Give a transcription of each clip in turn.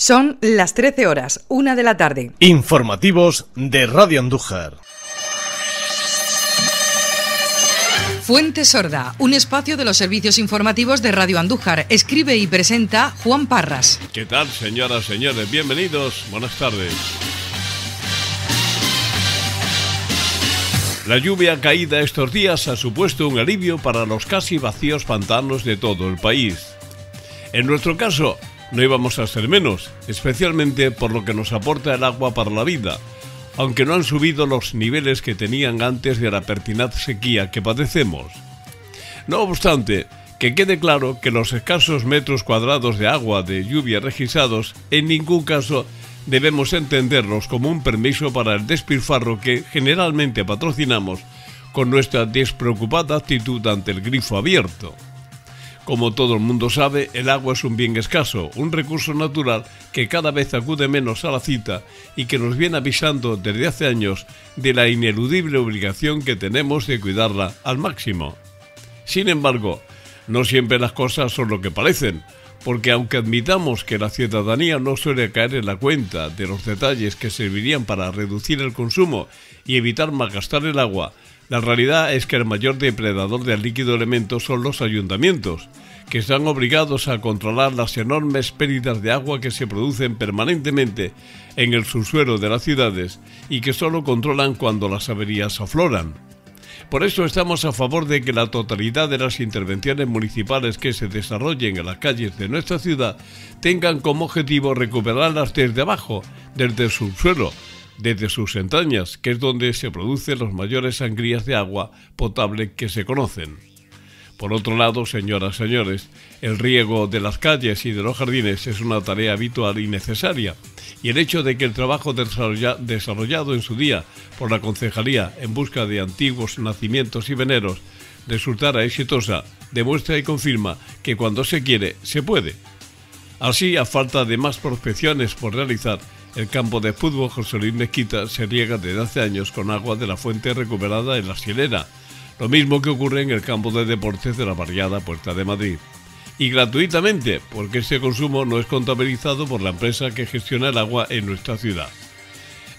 Son las 13 horas, una de la tarde. Informativos de Radio Andújar. Fuente Sorda, un espacio de los servicios informativos de Radio Andújar. Escribe y presenta Juan Parras. ¿Qué tal, señoras, señores? Bienvenidos. Buenas tardes. La lluvia caída estos días ha supuesto un alivio para los casi vacíos pantanos de todo el país. En nuestro caso, no íbamos a ser menos, especialmente por lo que nos aporta el agua para la vida, aunque no han subido los niveles que tenían antes de la pertinaz sequía que padecemos. No obstante, que quede claro que los escasos metros cuadrados de agua de lluvia registrados en ningún caso debemos entenderlos como un permiso para el despilfarro que generalmente patrocinamos con nuestra despreocupada actitud ante el grifo abierto. Como todo el mundo sabe, el agua es un bien escaso, un recurso natural que cada vez acude menos a la cita y que nos viene avisando desde hace años de la ineludible obligación que tenemos de cuidarla al máximo. Sin embargo, no siempre las cosas son lo que parecen, porque aunque admitamos que la ciudadanía no suele caer en la cuenta de los detalles que servirían para reducir el consumo y evitar malgastar el agua, la realidad es que el mayor depredador del líquido elemento son los ayuntamientos, que están obligados a controlar las enormes pérdidas de agua que se producen permanentemente en el subsuelo de las ciudades y que solo controlan cuando las averías afloran. Por eso estamos a favor de que la totalidad de las intervenciones municipales que se desarrollen en las calles de nuestra ciudad tengan como objetivo recuperarlas desde abajo, desde el subsuelo, desde sus entrañas, que es donde se producen las mayores sangrías de agua potable que se conocen. Por otro lado, señoras, y señores, el riego de las calles y de los jardines es una tarea habitual y necesaria, y el hecho de que el trabajo desarrollado en su día por la concejalía en busca de antiguos nacimientos y veneros resultara exitosa demuestra y confirma que cuando se quiere, se puede. Así, a falta de más prospecciones por realizar, el campo de fútbol José Luis Mezquita se riega desde hace años con agua de la fuente recuperada en la Silena, lo mismo que ocurre en el campo de deportes de la variada Puerta de Madrid. Y gratuitamente, porque ese consumo no es contabilizado por la empresa que gestiona el agua en nuestra ciudad.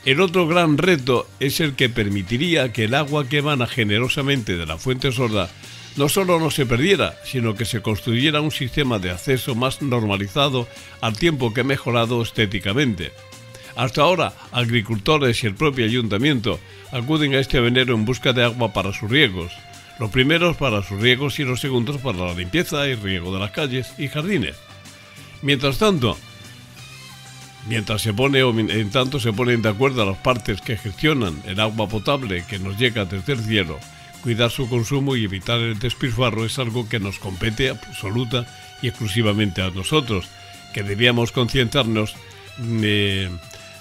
El otro gran reto es el que permitiría que el agua que emana generosamente de la fuente sorda no solo no se perdiera, sino que se construyera un sistema de acceso más normalizado al tiempo que mejorado estéticamente. Hasta ahora, agricultores y el propio ayuntamiento acuden a este avenero en busca de agua para sus riegos. Los primeros para sus riegos y los segundos para la limpieza y riego de las calles y jardines. Mientras tanto, mientras se pone o en tanto se ponen de acuerdo a las partes que gestionan el agua potable que nos llega desde el cielo, cuidar su consumo y evitar el despilfarro es algo que nos compete absoluta y exclusivamente a nosotros, que debíamos concientizarnos de... Eh,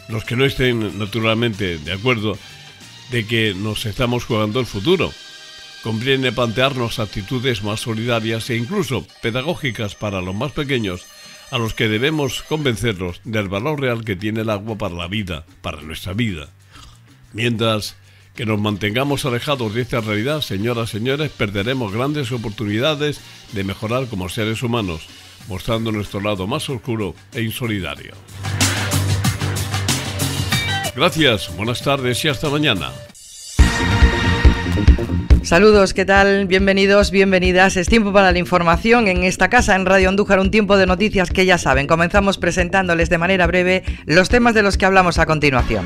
los que no estén naturalmente de acuerdo de que nos estamos jugando el futuro. Conviene plantearnos actitudes más solidarias e incluso pedagógicas para los más pequeños, a los que debemos convencerlos del valor real que tiene el agua para la vida, para nuestra vida. Mientras que nos mantengamos alejados de esta realidad, señoras y señores, perderemos grandes oportunidades de mejorar como seres humanos, mostrando nuestro lado más oscuro e insolidario. Gracias, buenas tardes y hasta mañana. Saludos, ¿qué tal? Bienvenidos, bienvenidas. Es tiempo para la información en esta casa, en Radio Andújar, un tiempo de noticias que ya saben. Comenzamos presentándoles de manera breve los temas de los que hablamos a continuación.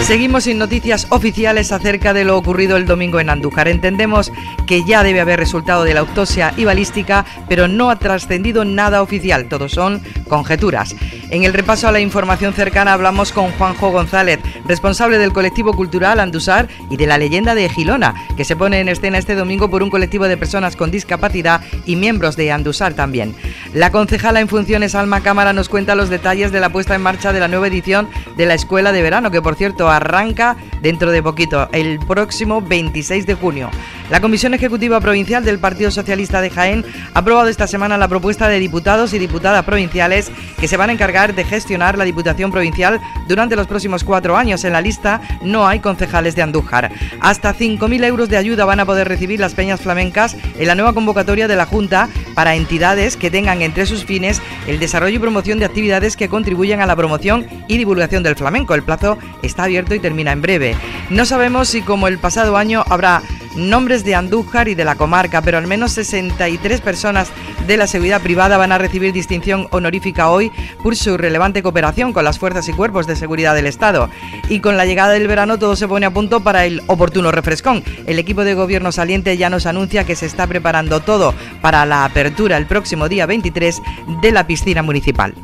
Seguimos sin noticias oficiales acerca de lo ocurrido el domingo en Andújar. Entendemos que ya debe haber resultado de la autopsia y balística, pero no ha trascendido nada oficial. Todos son conjeturas. En el repaso a la información cercana hablamos con Juanjo González, responsable del colectivo cultural Andusar y de la leyenda de Gilona, que se pone en escena este domingo por un colectivo de personas con discapacidad y miembros de Andusar también. La concejala en funciones Alma Cámara nos cuenta los detalles de la puesta en marcha de la nueva edición de la Escuela de Verano, que por cierto arranca dentro de poquito, el próximo 26 de junio. La Comisión Ejecutiva Provincial del Partido Socialista de Jaén ha aprobado esta semana la propuesta de diputados y diputadas provinciales que se van a encargar de gestionar la Diputación Provincial durante los próximos cuatro años. En la lista no hay concejales de Andújar. Hasta 5.000 euros de ayuda van a poder recibir las peñas flamencas en la nueva convocatoria de la Junta para entidades que tengan entre sus fines el desarrollo y promoción de actividades que contribuyan a la promoción y divulgación del flamenco. El plazo está abierto y termina en breve. No sabemos si como el pasado año habrá nombres de Andújar y de la comarca, pero al menos 63 personas de la seguridad privada van a recibir distinción honorífica hoy por su relevante cooperación con las fuerzas y cuerpos de seguridad del Estado. Y con la llegada del verano todo se pone a punto para el oportuno refrescón. El equipo de gobierno saliente ya nos anuncia que se está preparando todo para la apertura el próximo día 23 de la piscina municipal.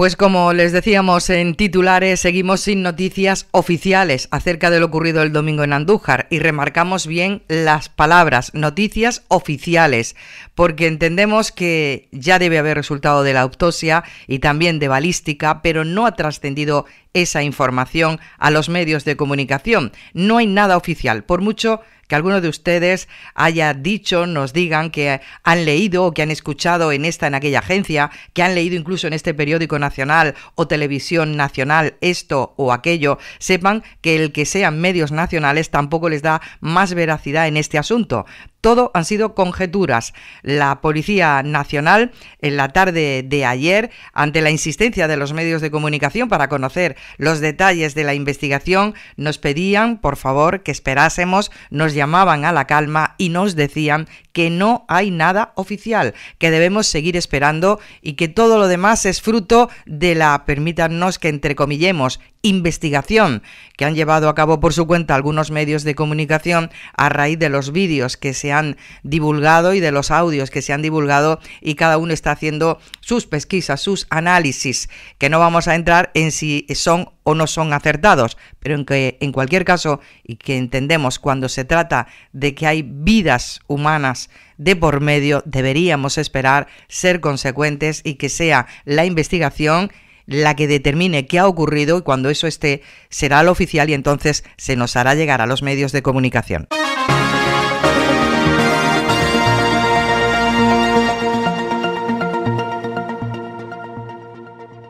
Pues como les decíamos en titulares, seguimos sin noticias oficiales acerca de lo ocurrido el domingo en Andújar y remarcamos bien las palabras noticias oficiales, porque entendemos que ya debe haber resultado de la autopsia y también de balística, pero no ha trascendido esa información a los medios de comunicación. No hay nada oficial, por mucho que alguno de ustedes haya dicho, nos digan que han leído o que han escuchado en esta, en aquella agencia, que han leído incluso en este periódico nacional o televisión nacional esto o aquello, sepan que el que sean medios nacionales tampoco les da más veracidad en este asunto. Todo han sido conjeturas. La Policía Nacional, en la tarde de ayer, ante la insistencia de los medios de comunicación para conocer los detalles de la investigación, nos pedían, por favor, que esperásemos, nos llamaban a la calma y nos decían que no hay nada oficial, que debemos seguir esperando y que todo lo demás es fruto de la, permítanos que entrecomillemos, investigación que han llevado a cabo por su cuenta algunos medios de comunicación a raíz de los vídeos que se han divulgado y de los audios que se han divulgado y cada uno está haciendo sus pesquisas, sus análisis, que no vamos a entrar en si son o no son acertados, pero en que en cualquier caso y que entendemos cuando se trata de que hay vidas humanas de por medio, deberíamos esperar ser consecuentes y que sea la investigación la que determine qué ha ocurrido y cuando eso esté será lo oficial y entonces se nos hará llegar a los medios de comunicación.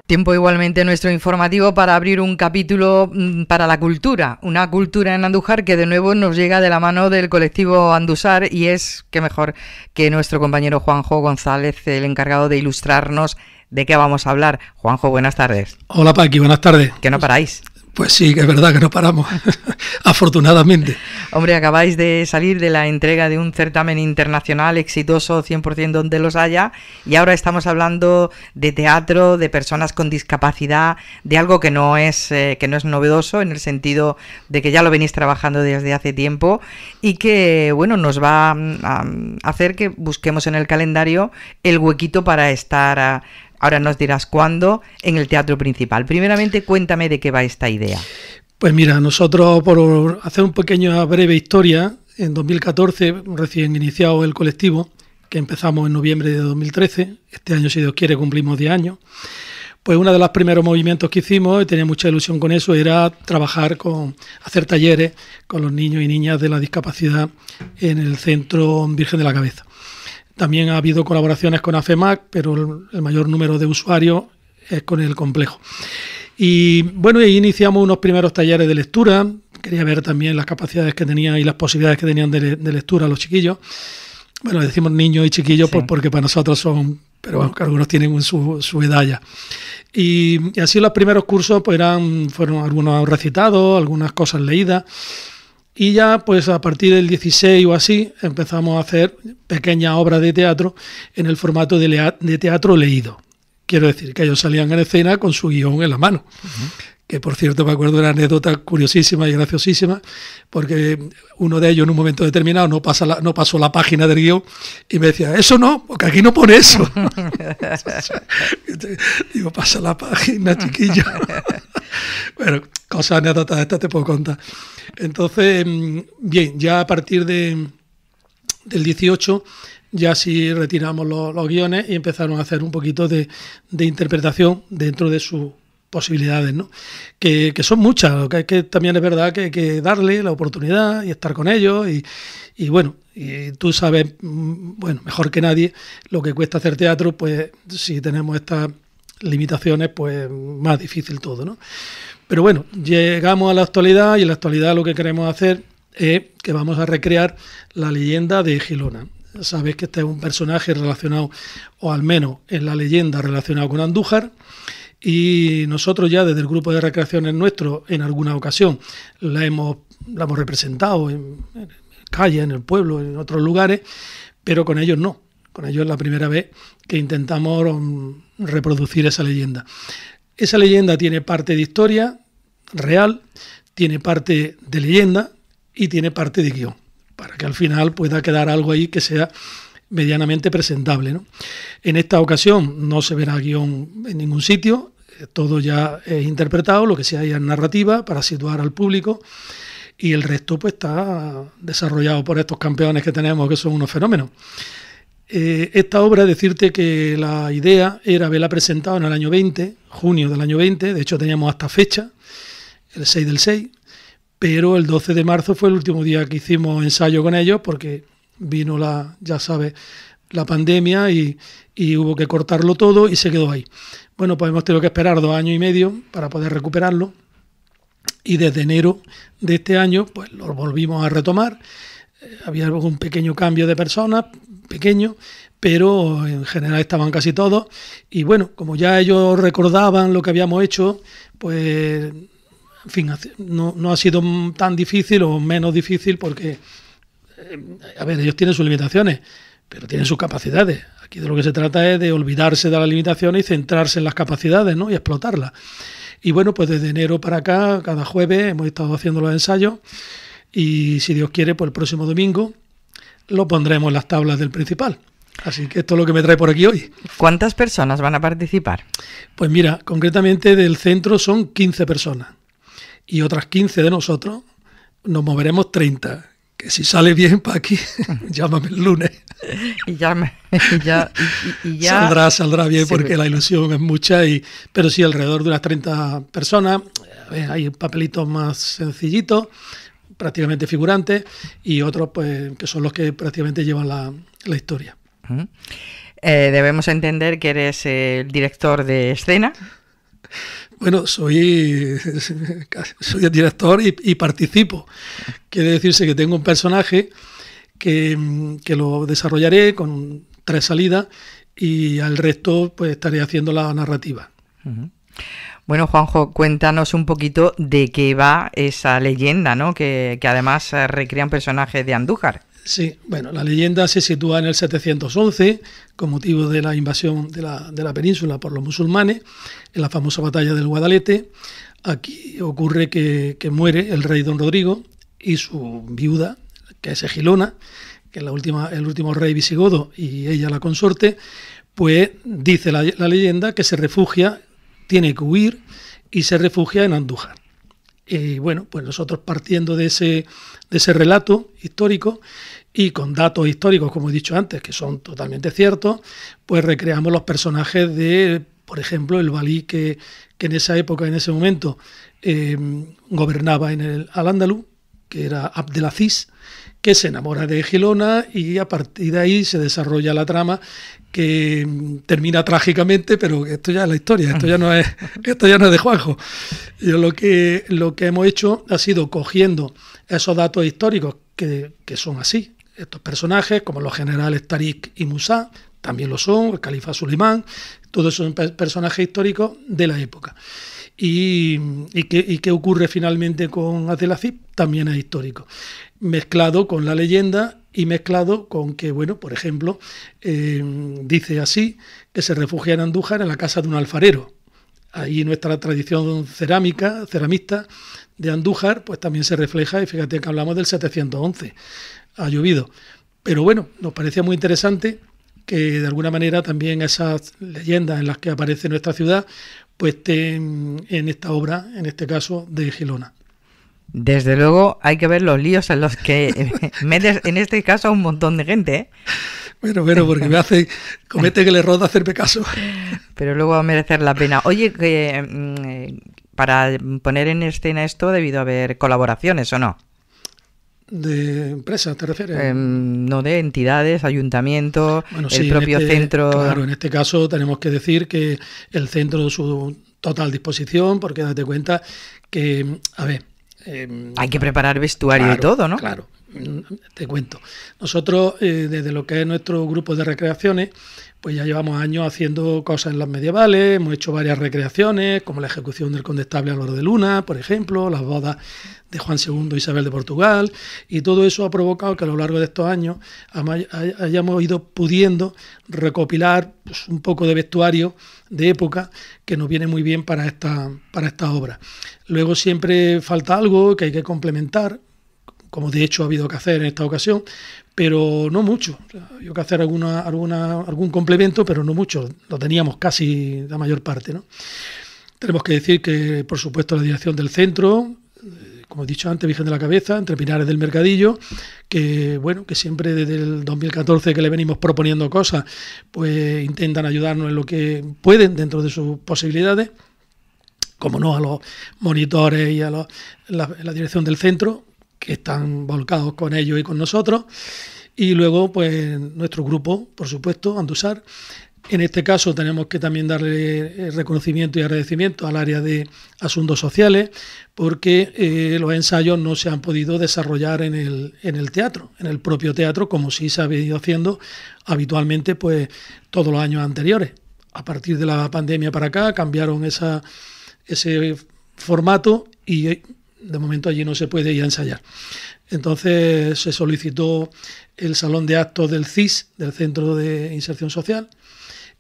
Tiempo igualmente nuestro informativo para abrir un capítulo mm, para la cultura, una cultura en Andújar que de nuevo nos llega de la mano del colectivo Andusar y es que mejor que nuestro compañero Juanjo González, el encargado de ilustrarnos de qué vamos a hablar. Juanjo, buenas tardes. Hola Paqui, buenas tardes. Que no paráis. Pues sí, que es verdad que no paramos, afortunadamente. Hombre, acabáis de salir de la entrega de un certamen internacional exitoso 100% donde los haya y ahora estamos hablando de teatro, de personas con discapacidad, de algo que no es eh, que no es novedoso en el sentido de que ya lo venís trabajando desde hace tiempo y que bueno, nos va mm, a, hacer que busquemos en el calendario el huequito para estar ah, ahora nos dirás cuándo, en el teatro principal. Primeramente, cuéntame de qué va esta idea. Pues mira, nosotros, por hacer una pequeña breve historia, en 2014, recién iniciado el colectivo, que empezamos en noviembre de 2013, este año, si Dios quiere, cumplimos 10 años, pues uno de los primeros movimientos que hicimos, y tenía mucha ilusión con eso, era trabajar con, hacer talleres con los niños y niñas de la discapacidad en el Centro Virgen de la Cabeza. También ha habido colaboraciones con AFEMAC, pero el, mayor número de usuarios es con el complejo. Y bueno, ahí iniciamos unos primeros talleres de lectura. Quería ver también las capacidades que tenían y las posibilidades que tenían de, lectura los chiquillos. Bueno, decimos niños y chiquillos porque para nosotros son, pero bueno, algunos tienen su, su edad ya. Y, así los primeros cursos pues eran, fueron algunos recitados, algunas cosas leídas. Y ya, pues a partir del 16 o así, empezamos a hacer pequeñas obras de teatro en el formato de, teatro leído. Quiero decir, que ellos salían en escena con su guión en la mano que por cierto me acuerdo de una anécdota curiosísima y graciosísima, porque uno de ellos en un momento determinado no, pasa no pasó la página del guión y me decía, eso no, porque aquí no pone eso. Digo, pasa la página, chiquillo. bueno, cosas anécdotas estas te puedo contar. Entonces, mm, bien, ya a partir de, del 18 ya sí retiramos los, guiones y empezaron a hacer un poquito de interpretación dentro de su posibilidades, ¿no? Que, son muchas, que también es verdad que hay que darle la oportunidad y estar con ellos y, bueno, y tú sabes, mm, bueno, mejor que nadie lo que cuesta hacer teatro, pues si tenemos estas limitaciones, pues más difícil todo, ¿no? Pero bueno, llegamos a la actualidad y en la actualidad lo que queremos hacer es que vamos a recrear la leyenda de Gilona. sabes que este es un personaje relacionado, o al menos en la leyenda relacionado con Andújar, y nosotros ya desde el grupo de recreaciones nuestro en alguna ocasión la hemos, la hemos representado en, calle en el pueblo, en otros lugares, pero con ellos no. Con ellos es la primera vez que intentamos reproducir esa leyenda. Esa leyenda tiene parte de historia real, tiene parte de leyenda y tiene parte de guión, para que al final pueda quedar algo ahí que sea medianamente presentable. ¿no? En esta ocasión no se verá guión en ningún sitio, eh, todo ya es interpretado, lo que sea ya es narrativa para situar al público y el resto pues está desarrollado por estos campeones que tenemos que son unos fenómenos. Eh, esta obra, decirte que la idea era haberla presentado en el año 20, junio del año 20, de hecho teníamos hasta fecha, el 6 del 6, pero el 12 de marzo fue el último día que hicimos ensayo con ellos porque vino la, ya sabes, la pandemia y, hubo que cortarlo todo y se quedó ahí. Bueno, pues hemos tenido que esperar dos años y medio para poder recuperarlo y desde enero de este año pues lo volvimos a retomar. Eh, había un pequeño cambio de personas, pequeño, pero en general estaban casi todos y bueno, como ya ellos recordaban lo que habíamos hecho, pues en fin, no ha sido tan difícil o menos difícil porque a ver, ellos tienen sus limitaciones, pero tienen sus capacidades. Aquí de lo que se trata es de olvidarse de las limitaciones y centrarse en las capacidades, ¿no? Y explotarlas. Y bueno, pues desde enero para acá, cada jueves hemos estado haciendo los ensayos y si Dios quiere, pues el próximo domingo lo pondremos en las tablas del principal. Así que esto es lo que me trae por aquí hoy. ¿Cuántas personas van a participar? Pues mira, concretamente del centro son 15 personas y otras 15 de nosotros nos moveremos 30 que si sale bien para aquí, llámame el lunes. Y ya, Saldrá, saldrá bien porque la ilusión es mucha, y, pero sí, alrededor de unas 30 personas. hay papelitos más sencillitos, prácticamente figurantes, y otros pues, que son los que prácticamente llevan la, historia. Eh, debemos entender que eres el director de escena. Bueno, soy, soy el director y, participo. Quiere decirse que tengo un personaje que, lo desarrollaré con tres salidas y al resto pues estaré haciendo la narrativa. Bueno, Juanjo, cuéntanos un poquito de qué va esa leyenda, ¿no? Que, que además eh, recrean personajes de Andújar. Sí, bueno, la leyenda se sitúa en el 711 con motivo de la invasión de la, península por los musulmanes, en la famosa batalla del Guadalete. Aquí ocurre que, muere el rey don Rodrigo y su viuda, que es Egilona, que es la última, el último rey visigodo y ella la consorte, pues dice la leyenda que se refugia, tiene que huir y se refugia en Andújar. Y bueno, pues nosotros partiendo de ese, de ese relato histórico y con datos históricos, como he dicho antes, que son totalmente ciertos, pues recreamos los personajes de, por ejemplo, el balí que, que en esa época, en ese momento, eh, gobernaba en el Al-Ándalus, que era Abdelaziz, que se enamora de Gilona y a partir de ahí se desarrolla la trama que mm, termina trágicamente, pero esto ya es la historia, esto ya no es, esto ya no es de Juanjo. Yo lo que, lo que hemos hecho ha sido cogiendo esos datos históricos que, que son así. Estos personajes, como los generales Tariq y Musa, también lo son, el califa Suleimán, todos son personajes históricos de la época y, qué, ocurre finalmente con Azelacip también es histórico. Mezclado con la leyenda y mezclado con que, bueno, por ejemplo, eh, dice así que se refugia en Andújar en la casa de un alfarero. Ahí nuestra tradición cerámica, ceramista de Andújar, pues también se refleja y fíjate que hablamos del 711. Ha llovido. Pero bueno, nos parecía muy interesante que de alguna manera también esas leyendas en las que aparece nuestra ciudad, pues en, esta obra, en este caso de Gilona. Desde luego hay que ver los líos en los que metes en este caso a un montón de gente. ¿eh? Bueno, bueno, porque me hace, comete el error de hacerme caso. Pero luego va a merecer la pena. Oye, que, mm, eh, para poner en escena esto debido a haber colaboraciones, ¿o no? de empresas, ¿te refieres? Em, no de entidades, ayuntamientos, el propio este, centro. Claro, en este caso tenemos que decir que el centro su total disposición, porque date cuenta que, a ver. Em, Hay que preparar vestuario y todo, ¿no? Claro, mm, te cuento. Nosotros, eh, desde lo que es nuestro grupo de recreaciones, pues ya llevamos años haciendo cosas en las medievales, hemos hecho varias recreaciones, como la ejecución del condestable Álvaro de Luna, por ejemplo, las bodas de Juan II e Isabel de Portugal, y todo eso ha provocado que a lo largo de estos años hayamos ido pudiendo recopilar pues, un poco de vestuario de época que nos viene muy bien para esta, para esta obra. Luego siempre falta algo que hay que complementar, como de hecho ha habido que hacer en esta ocasión, pero no mucho. Yo que hacer alguna, algún complemento, pero no mucho. Lo teníamos casi la mayor parte. Tenemos que decir que, por supuesto, la dirección del centro, eh, como he dicho antes, Virgen de la Cabeza, entre Pinares del Mercadillo, que bueno, que siempre desde el 2014 que le venimos proponiendo cosas, pues intentan ayudarnos en lo que pueden dentro de sus posibilidades, como no a los monitores y a la, dirección del centro, que están volcados con ellos y con nosotros. Y luego, pues nuestro grupo, por supuesto, Andusar. En este caso tenemos que también darle eh, reconocimiento y agradecimiento al área de asuntos sociales porque eh, los ensayos no se han podido desarrollar en el, en el teatro, en el propio teatro, como sí se ha venido haciendo habitualmente pues, todos los años anteriores. A partir de la pandemia para acá cambiaron esa, ese formato y de momento allí no se puede ir a ensayar. Entonces se solicitó el salón de actos del CIS, del Centro de Inserción Social,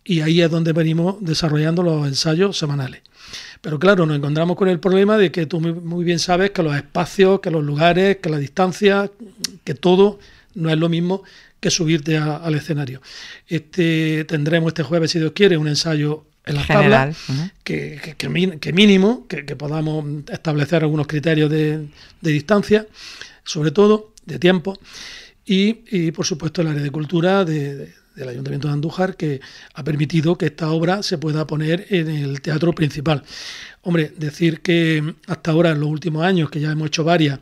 y ahí es donde venimos desarrollando los ensayos semanales. Pero claro, nos encontramos con el problema de que tú muy bien sabes que los espacios, que los lugares, que la distancia, que todo no es lo mismo que subirte al escenario. Este, tendremos este jueves, si Dios quiere, un ensayo en las tablas, que, que, mínimo, que, podamos establecer algunos criterios de, distancia, sobre todo de tiempo, y, por supuesto el área de cultura del Ayuntamiento de Andújar, que ha permitido que esta obra se pueda poner en el teatro principal. Hombre, decir que hasta ahora, en los últimos años, que ya hemos hecho varias,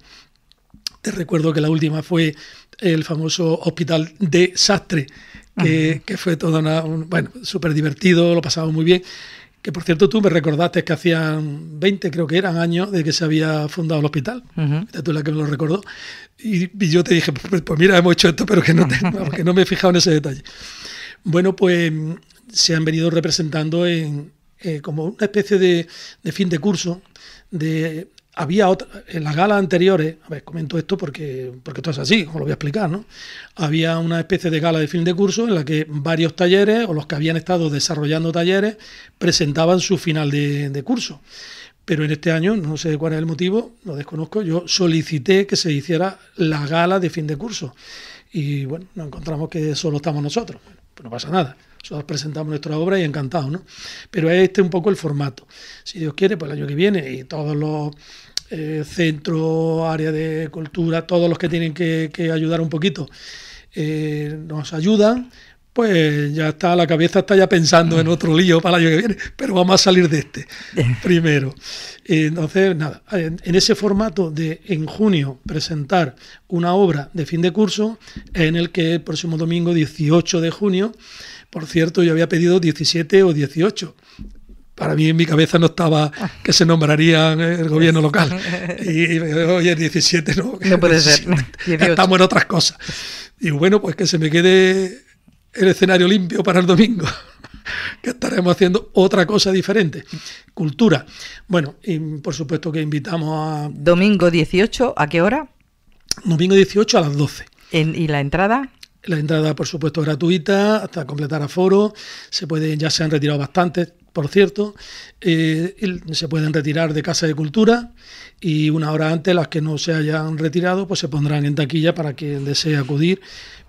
te recuerdo que la última fue el famoso Hospital de Sastre, que, fue todo bueno, súper divertido, lo pasamos muy bien. Que por cierto, tú me recordaste que hacían 20, creo que eran años, de que se había fundado el hospital. de -huh. Tú la que me lo recordó. Y, yo te dije, pues, pues, mira, hemos hecho esto, pero que no, no me he fijado en ese detalle. Bueno, pues se han venido representando en, eh, como una especie de, de, fin de curso de había otra, en las galas anteriores, a ver, comento esto porque, porque esto es así, os lo voy a explicar, ¿no? Había una especie de gala de fin de curso en la que varios talleres o los que habían estado desarrollando talleres presentaban su final de, curso. Pero en este año, no sé cuál es el motivo, lo desconozco, yo solicité que se hiciera la gala de fin de curso. Y bueno, nos encontramos que solo estamos nosotros. pues no pasa nada. Nosotros presentamos nuestra obra y encantados, ¿no? Pero este es un poco el formato. Si Dios quiere, pues el año que viene y todos los eh, centro, área de cultura, todos los que tienen que, ayudar un poquito, eh, nos ayudan, pues ya está, la cabeza está ya pensando en otro lío para el año que viene, pero vamos a salir de este primero. Entonces, nada, en ese formato de en junio presentar una obra de fin de curso, en el que el próximo domingo 18 de junio, por cierto, yo había pedido 17 o 18, para mí en mi cabeza no estaba ah. que se nombrarían el gobierno local. Y, hoy es 17, no. No puede ser. Estamos en otras cosas. Y bueno, pues que se me quede el escenario limpio para el domingo, que estaremos haciendo otra cosa diferente. Cultura. Bueno, y por supuesto que invitamos a... Domingo 18, ¿a qué hora? Domingo 18 a las 12. ¿Y la entrada? La entrada, por supuesto, gratuita, hasta completar aforo. Se puede, ya se han retirado bastantes por cierto, eh, se pueden retirar de Casa de Cultura y una hora antes las que no se hayan retirado pues se pondrán en taquilla para quien desee acudir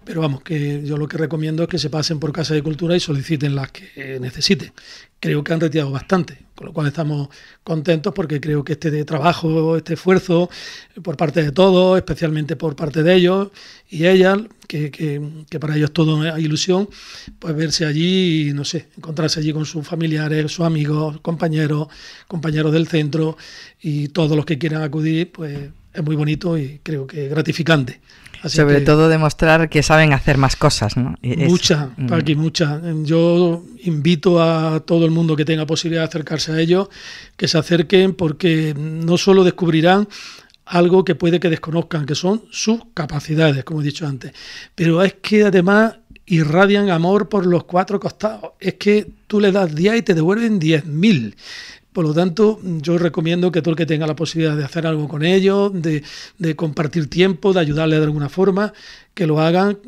pero vamos, que yo lo que recomiendo es que se pasen por Casa de Cultura y soliciten las que necesiten. Creo que han retirado bastante, con lo cual estamos contentos porque creo que este trabajo, este esfuerzo eh, por parte de todos, especialmente por parte de ellos y ellas, que, que para ellos todo es ilusión, pues verse allí y, no sé, encontrarse allí con sus familiares, sus amigos, compañeros, compañeros del centro y todos los que quieran acudir, pues es muy bonito y creo que gratificante. Sobre todo demostrar que saben hacer más cosas, ¿no? Muchas, Paqui, muchas. Yo invito a todo el mundo que tenga posibilidad de acercarse a ellos, que se acerquen porque no solo descubrirán algo que puede que desconozcan, que son sus capacidades, como he dicho antes, pero es que además irradian amor por los cuatro costados. Es que tú le das 10 y te devuelven 10.000. Por lo tanto, yo recomiendo que todo el que tenga la posibilidad de hacer algo con ellos, de, compartir tiempo, de ayudarle de alguna forma, que lo hagan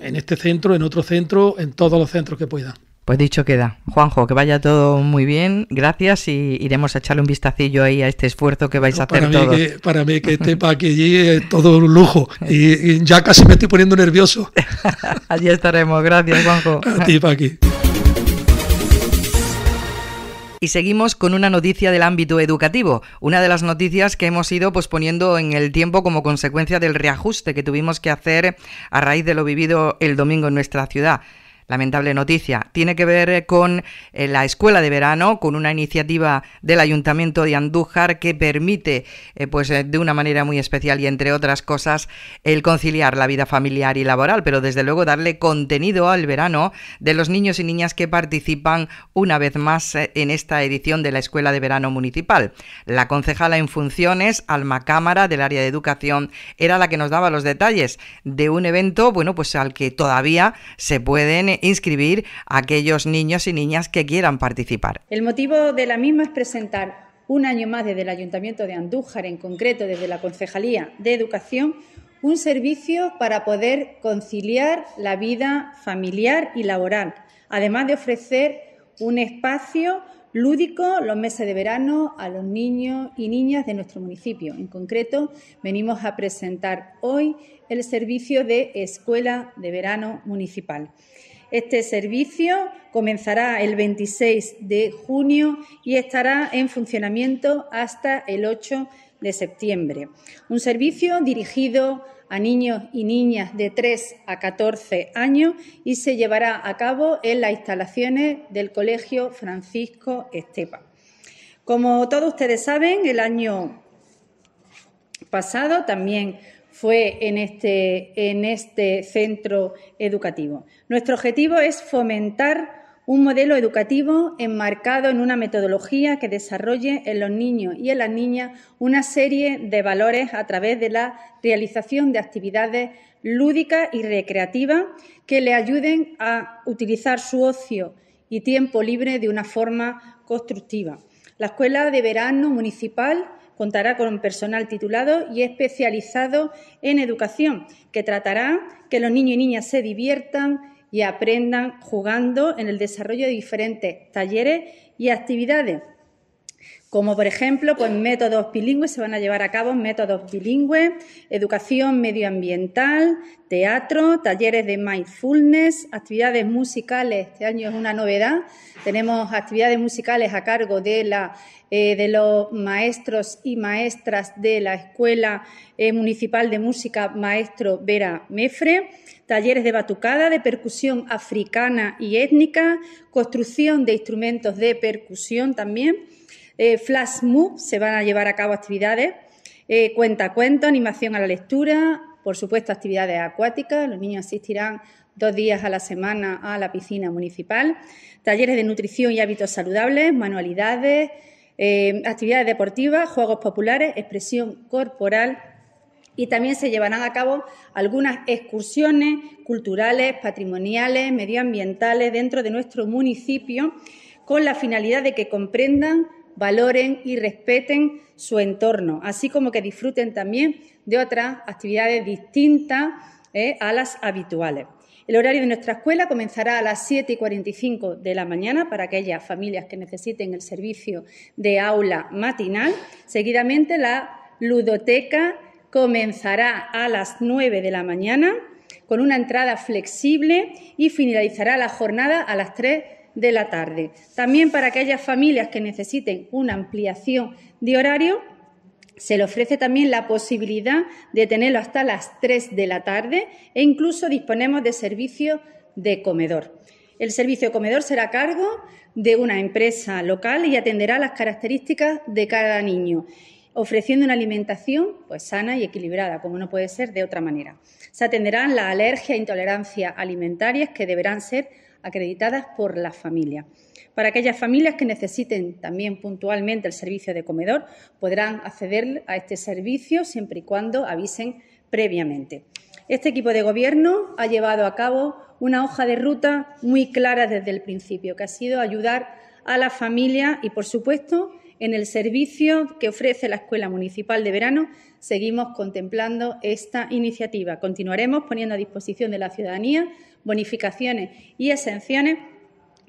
en este centro, en otro centro, en todos los centros que puedan. Pues dicho queda. Juanjo, que vaya todo muy bien. Gracias y iremos a echarle un vistacillo ahí a este esfuerzo que vais a hacer para todos. Que, para mí que esté para allí es todo un lujo y, ya casi me estoy poniendo nervioso. allí estaremos. Gracias, Juanjo. A ti, Paqui. Y seguimos con una noticia del ámbito educativo, una de las noticias que hemos ido posponiendo en el tiempo como consecuencia del reajuste que tuvimos que hacer a raíz de lo vivido el domingo en nuestra ciudad lamentable noticia. Tiene que ver eh, con eh, la escuela de verano, con una iniciativa del Ayuntamiento de Andújar que permite, eh, pues de una manera muy especial y entre otras cosas, el conciliar la vida familiar y laboral, pero desde luego darle contenido al verano de los niños y niñas que participan una vez más en esta edición de la Escuela de Verano Municipal. La concejala en funciones, Alma Cámara, del área de educación, era la que nos daba los detalles de un evento, bueno, pues al que todavía se pueden inscribir a aquellos niños y niñas que quieran participar. El motivo de la misma es presentar un año más desde el Ayuntamiento de Andújar, en concreto desde la Concejalía de Educación, un servicio para poder conciliar la vida familiar y laboral, además de ofrecer un espacio lúdico los meses de verano a los niños y niñas de nuestro municipio. En concreto, venimos a presentar hoy el servicio de Escuela de Verano Municipal. Este servicio comenzará el 26 de junio y estará en funcionamiento hasta el 8 de septiembre. Un servicio dirigido a niños y niñas de 3 a 14 años y se llevará a cabo en las instalaciones del Colegio Francisco Estepa. Como todos ustedes saben, el año pasado también fue en este, en este centro educativo. Nuestro objetivo es fomentar un modelo educativo enmarcado en una metodología que desarrolle en los niños y en las niñas una serie de valores a través de la realización de actividades lúdicas y recreativas que le ayuden a utilizar su ocio y tiempo libre de una forma constructiva. La escuela de verano municipal Contará con personal titulado y especializado en educación, que tratará que los niños y niñas se diviertan y aprendan jugando en el desarrollo de diferentes talleres y actividades como por ejemplo pues, métodos bilingües, se van a llevar a cabo métodos bilingües, educación medioambiental, teatro, talleres de mindfulness, actividades musicales, este año es una novedad, tenemos actividades musicales a cargo de, la, eh, de los maestros y maestras de la Escuela eh, Municipal de Música Maestro Vera Mefre, talleres de batucada, de percusión africana y étnica, construcción de instrumentos de percusión también eh, Flash Move se van a llevar a cabo actividades, eh, cuenta animación a la lectura, por supuesto actividades acuáticas, los niños asistirán dos días a la semana a la piscina municipal, talleres de nutrición y hábitos saludables, manualidades, eh, actividades deportivas, juegos populares, expresión corporal y también se llevarán a cabo algunas excursiones culturales, patrimoniales, medioambientales dentro de nuestro municipio con la finalidad de que comprendan valoren y respeten su entorno, así como que disfruten también de otras actividades distintas eh, a las habituales. El horario de nuestra escuela comenzará a las 7 y 45 de la mañana para aquellas familias que necesiten el servicio de aula matinal. Seguidamente, la ludoteca comenzará a las 9 de la mañana con una entrada flexible y finalizará la jornada a las 3 de la tarde. También para aquellas familias que necesiten una ampliación de horario, se le ofrece también la posibilidad de tenerlo hasta las 3 de la tarde e incluso disponemos de servicio de comedor. El servicio de comedor será a cargo de una empresa local y atenderá las características de cada niño ofreciendo una alimentación pues, sana y equilibrada, como no puede ser de otra manera. Se atenderán las alergias e intolerancias alimentarias que deberán ser acreditadas por las familia. Para aquellas familias que necesiten también puntualmente el servicio de comedor, podrán acceder a este servicio siempre y cuando avisen previamente. Este equipo de gobierno ha llevado a cabo una hoja de ruta muy clara desde el principio, que ha sido ayudar a la familia y, por supuesto, en el servicio que ofrece la Escuela Municipal de Verano, seguimos contemplando esta iniciativa. Continuaremos poniendo a disposición de la ciudadanía bonificaciones y exenciones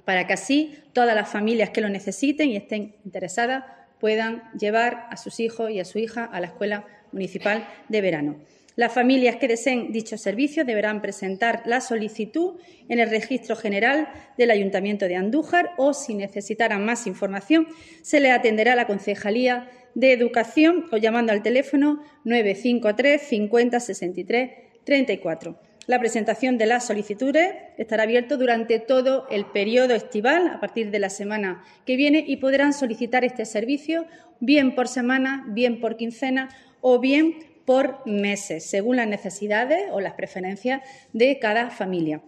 para que así todas las familias que lo necesiten y estén interesadas puedan llevar a sus hijos y a su hija a la escuela municipal de verano. Las familias que deseen dichos servicios deberán presentar la solicitud en el registro general del Ayuntamiento de Andújar o, si necesitaran más información, se les atenderá a la Concejalía de Educación o llamando al teléfono 953 50 63 34 la presentación de las solicitudes. Estará abierto durante todo el periodo estival, a partir de la semana que viene, y podrán solicitar este servicio bien por semana, bien por quincena o bien por meses, según las necesidades o las preferencias de cada familia.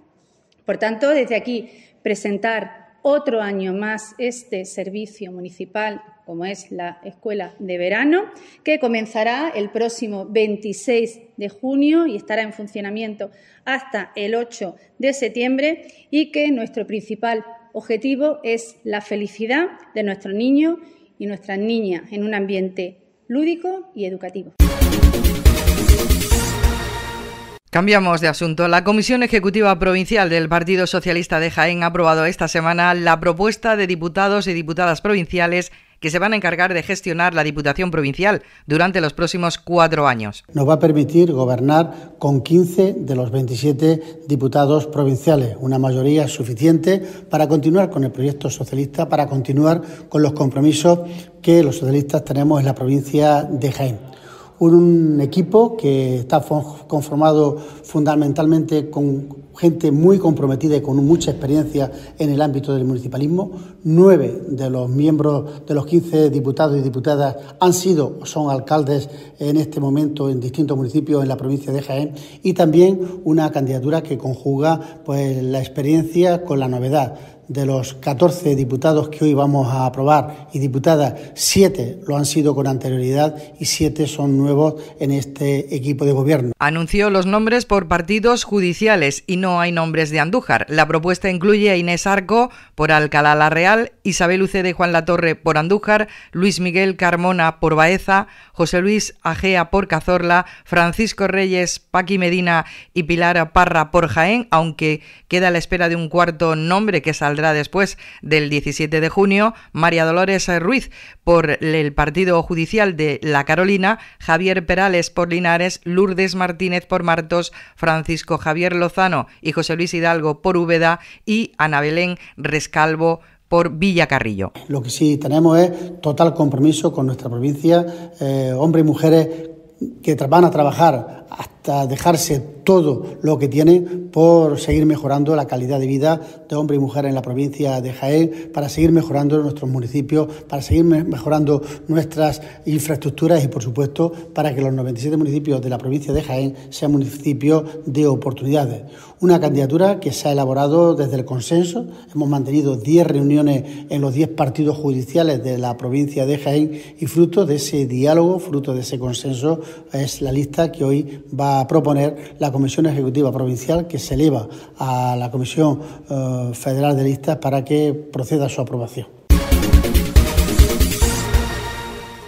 Por tanto, desde aquí, presentar otro año más este servicio municipal como es la escuela de verano, que comenzará el próximo 26 de junio y estará en funcionamiento hasta el 8 de septiembre y que nuestro principal objetivo es la felicidad de nuestros niño y nuestras niñas en un ambiente lúdico y educativo. Cambiamos de asunto. La Comisión Ejecutiva Provincial del Partido Socialista de Jaén ha aprobado esta semana la propuesta de diputados y diputadas provinciales que se van a encargar de gestionar la Diputación Provincial durante los próximos cuatro años. Nos va a permitir gobernar con 15 de los 27 diputados provinciales, una mayoría suficiente para continuar con el proyecto socialista, para continuar con los compromisos que los socialistas tenemos en la provincia de Jaén un equipo que está conformado fundamentalmente con gente muy comprometida y con mucha experiencia en el ámbito del municipalismo. Nueve de los miembros de los 15 diputados y diputadas han sido o son alcaldes en este momento en distintos municipios en la provincia de Jaén y también una candidatura que conjuga pues, la experiencia con la novedad de los 14 diputados que hoy vamos a aprobar y diputadas, siete lo han sido con anterioridad y siete son nuevos en este equipo de gobierno. Anunció los nombres por partidos judiciales y no hay nombres de Andújar. La propuesta incluye a Inés Arco por Alcalá La Real, Isabel de Juan La Torre por Andújar, Luis Miguel Carmona por Baeza, José Luis Agea por Cazorla, Francisco Reyes, Paqui Medina y Pilar Parra por Jaén, aunque queda a la espera de un cuarto nombre que saldrá después del 17 de junio, María Dolores Ruiz por el Partido Judicial de La Carolina, Javier Perales por Linares, Lourdes Martínez por Martos, Francisco Javier Lozano y José Luis Hidalgo por Úbeda y Ana Belén Rescalvo por Villacarrillo. Lo que sí tenemos es total compromiso con nuestra provincia, eh, hombres y mujeres que van a trabajar hasta dejarse todo lo que tiene por seguir mejorando la calidad de vida de hombre y mujer en la provincia de Jaén, para seguir mejorando nuestros municipios, para seguir mejorando nuestras infraestructuras y, por supuesto, para que los 97 municipios de la provincia de Jaén sean municipios de oportunidades. Una candidatura que se ha elaborado desde el consenso. Hemos mantenido 10 reuniones en los 10 partidos judiciales de la provincia de Jaén y fruto de ese diálogo, fruto de ese consenso, es la lista que hoy va a proponer la Comisión Ejecutiva Provincial que se eleva a la Comisión eh, Federal de Listas para que proceda a su aprobación.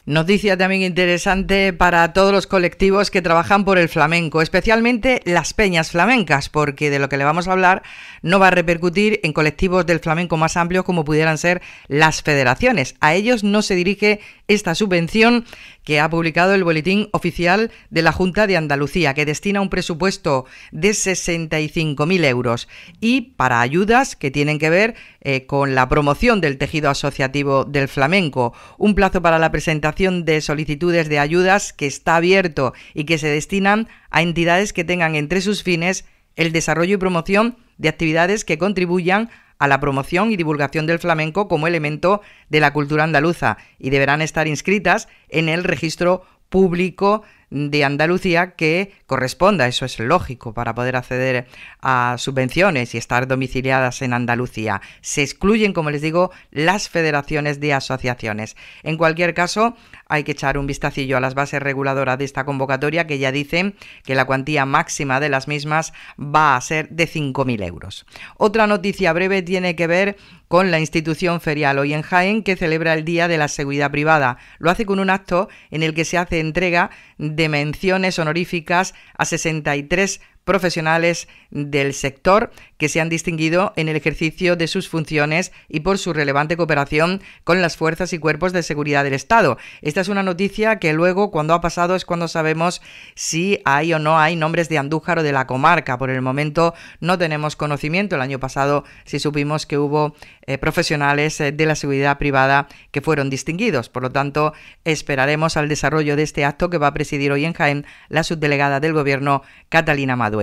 Noticia también interesante para todos los colectivos que trabajan por el flamenco, especialmente las peñas flamencas, porque de lo que le vamos a hablar no va a repercutir en colectivos del flamenco más amplios como pudieran ser las federaciones. A ellos no se dirige esta subvención que ha publicado el Boletín Oficial de la Junta de Andalucía, que destina un presupuesto de 65.000 euros y para ayudas que tienen que ver eh, con la promoción del tejido asociativo del flamenco. Un plazo para la presentación de solicitudes de ayudas que está abierto y que se destinan a entidades que tengan entre sus fines el desarrollo y promoción de actividades que contribuyan a la promoción y divulgación del flamenco como elemento de la cultura andaluza y deberán estar inscritas en el registro público de Andalucía que corresponda, eso es lógico, para poder acceder a subvenciones y estar domiciliadas en Andalucía. Se excluyen, como les digo, las federaciones de asociaciones. En cualquier caso, hay que echar un vistacillo a las bases reguladoras de esta convocatoria que ya dicen que la cuantía máxima de las mismas va a ser de 5.000 euros. Otra noticia breve tiene que ver con la institución ferial hoy en Jaén que celebra el Día de la Seguridad Privada. Lo hace con un acto en el que se hace entrega de menciones honoríficas a 63 profesionales del sector que se han distinguido en el ejercicio de sus funciones y por su relevante cooperación con las fuerzas y cuerpos de seguridad del Estado. Esta es una noticia que luego cuando ha pasado es cuando sabemos si hay o no hay nombres de Andújar o de la comarca. Por el momento no tenemos conocimiento. El año pasado sí supimos que hubo eh, profesionales eh, de la seguridad privada que fueron distinguidos. Por lo tanto, esperaremos al desarrollo de este acto que va a presidir hoy en Jaén la subdelegada del Gobierno, Catalina Maduro.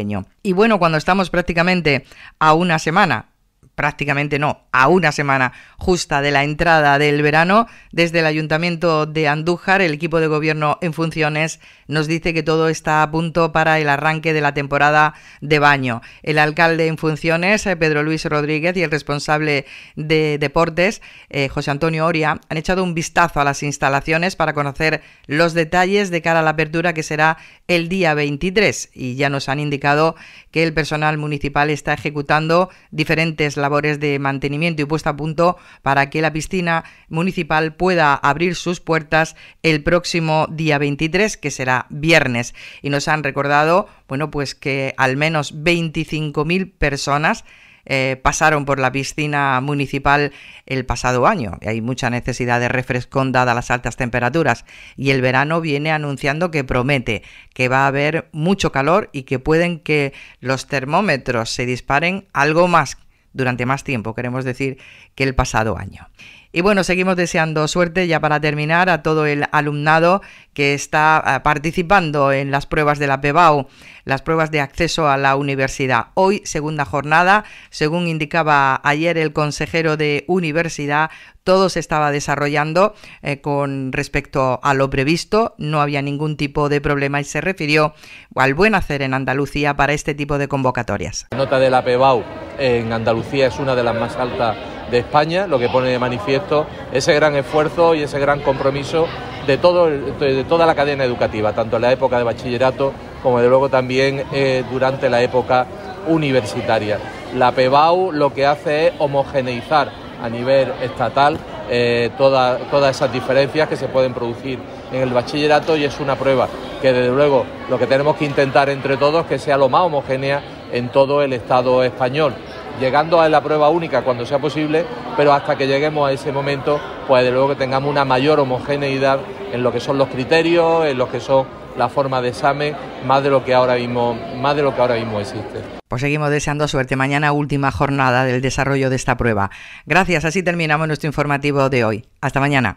Y bueno, cuando estamos prácticamente a una semana prácticamente no, a una semana justa de la entrada del verano, desde el Ayuntamiento de Andújar, el equipo de gobierno en funciones nos dice que todo está a punto para el arranque de la temporada de baño. El alcalde en funciones, eh, Pedro Luis Rodríguez, y el responsable de deportes, eh, José Antonio Oria, han echado un vistazo a las instalaciones para conocer los detalles de cara a la apertura que será el día 23 y ya nos han indicado que el personal municipal está ejecutando diferentes labores de mantenimiento y puesta a punto para que la piscina municipal pueda abrir sus puertas el próximo día 23, que será viernes. Y nos han recordado, bueno, pues que al menos 25.000 personas eh, pasaron por la piscina municipal el pasado año. Hay mucha necesidad de refrescón dadas las altas temperaturas y el verano viene anunciando que promete que va a haber mucho calor y que pueden que los termómetros se disparen algo más durante más tiempo, queremos decir, que el pasado año. Y bueno, seguimos deseando suerte ya para terminar a todo el alumnado que está eh, participando en las pruebas de la PEBAU, las pruebas de acceso a la universidad. Hoy, segunda jornada, según indicaba ayer el consejero de universidad, todo se estaba desarrollando eh, con respecto a lo previsto, no había ningún tipo de problema y se refirió al buen hacer en Andalucía para este tipo de convocatorias. La nota de la PEBAU en Andalucía es una de las más altas de España, lo que pone de manifiesto ese gran esfuerzo y ese gran compromiso de, todo de toda la cadena educativa, tanto en la época de bachillerato como de luego también eh, durante la época universitaria. La PEBAU lo que hace es homogeneizar a nivel estatal eh, todas esas diferencias que se pueden producir en el bachillerato y es una prueba que desde luego lo que tenemos que intentar entre todos que sea lo más homogénea en todo el Estado español llegando a la prueba única cuando sea posible, pero hasta que lleguemos a ese momento, pues de luego que tengamos una mayor homogeneidad en lo que son los criterios, en lo que son la forma de examen, más de lo que ahora mismo, más de lo que ahora mismo existe. Pues seguimos deseando suerte mañana, última jornada del desarrollo de esta prueba. Gracias, así terminamos nuestro informativo de hoy. Hasta mañana.